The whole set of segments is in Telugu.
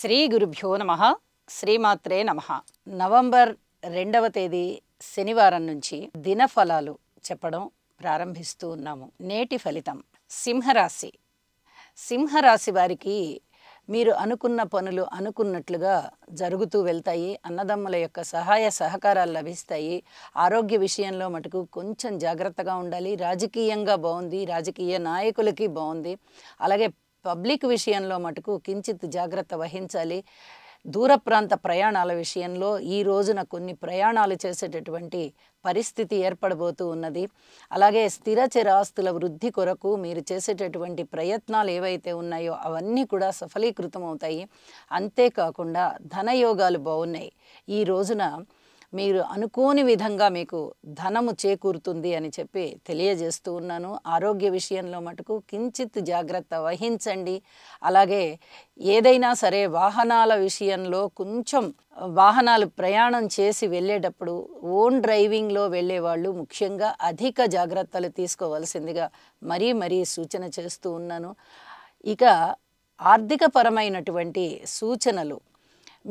శ్రీ గురుభ్యో నమ శ్రీమాత్రే నమ నవంబర్ రెండవ తేదీ శనివారం నుంచి దినఫలాలు చెప్పడం ప్రారంభిస్తూ ఉన్నాము నేటి ఫలితం సింహరాశి సింహరాశి వారికి మీరు అనుకున్న పనులు అనుకున్నట్లుగా జరుగుతూ వెళ్తాయి అన్నదమ్ముల యొక్క సహాయ సహకారాలు లభిస్తాయి ఆరోగ్య విషయంలో మటుకు కొంచెం జాగ్రత్తగా ఉండాలి రాజకీయంగా బాగుంది రాజకీయ నాయకులకి బాగుంది అలాగే పబ్లిక్ విషయంలో మటుకు కించిత్ జాగ్రత్త వహించాలి దూర ప్రాంత ప్రయాణాల విషయంలో ఈ రోజున కొన్ని ప్రయాణాలు చేసేటటువంటి పరిస్థితి ఏర్పడబోతూ ఉన్నది అలాగే స్థిర చిరాస్తుల వృద్ధి కొరకు మీరు చేసేటటువంటి ప్రయత్నాలు ఏవైతే ఉన్నాయో అవన్నీ కూడా సఫలీకృతం అవుతాయి అంతేకాకుండా ధనయోగాలు బాగున్నాయి ఈ రోజున మీరు అనుకోని విధంగా మీకు ధనము చేకూరుతుంది అని చెప్పి తెలియజేస్తూ ఉన్నాను ఆరోగ్య విషయంలో మటుకు కించిత్ జాగ్రత్త వహించండి అలాగే ఏదైనా సరే వాహనాల విషయంలో కొంచెం వాహనాలు ప్రయాణం చేసి వెళ్ళేటప్పుడు ఓన్ డ్రైవింగ్లో వెళ్ళేవాళ్ళు ముఖ్యంగా అధిక జాగ్రత్తలు తీసుకోవాల్సిందిగా మరీ మరీ సూచన చేస్తూ ఉన్నాను ఇక ఆర్థికపరమైనటువంటి సూచనలు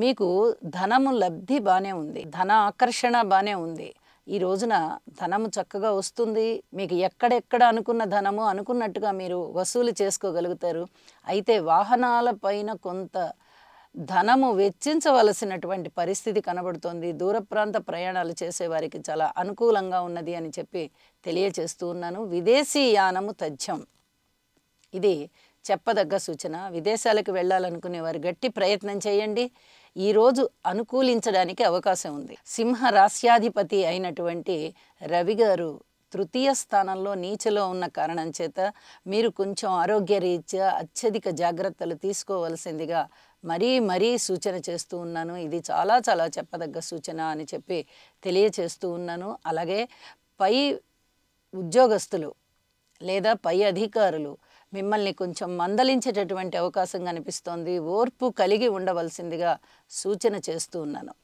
మీకు ధనము లబ్ధి బాగానే ఉంది ధన ఆకర్షణ బాగానే ఉంది ఈ రోజున ధనము చక్కగా వస్తుంది మీకు ఎక్కడెక్కడ అనుకున్న ధనము అనుకున్నట్టుగా మీరు వసూలు చేసుకోగలుగుతారు అయితే వాహనాల పైన కొంత ధనము వెచ్చించవలసినటువంటి పరిస్థితి కనబడుతోంది దూర ప్రాంత ప్రయాణాలు చేసేవారికి చాలా అనుకూలంగా ఉన్నది అని చెప్పి తెలియచేస్తూ ఉన్నాను విదేశీ యానము తథ్యం ఇది చెప్పదగ్గ సూచన విదేశాలకు వెళ్ళాలనుకునే వారు గట్టి ప్రయత్నం చేయండి ఈరోజు అనుకూలించడానికి అవకాశం ఉంది సింహ రాస్యాధిపతి అయినటువంటి రవి గారు తృతీయ స్థానంలో నీచలో ఉన్న కారణం చేత మీరు కొంచెం ఆరోగ్య రీత్యా అత్యధిక జాగ్రత్తలు తీసుకోవలసిందిగా మరీ మరీ సూచన చేస్తూ ఉన్నాను ఇది చాలా చాలా చెప్పదగ్గ సూచన అని చెప్పి తెలియచేస్తూ ఉన్నాను అలాగే పై ఉద్యోగస్తులు లేదా పై అధికారులు మిమ్మల్ని కొంచెం మందలించేటటువంటి అవకాశం కనిపిస్తోంది ఓర్పు కలిగి ఉండవలసిందిగా సూచన చేస్తూ ఉన్నాను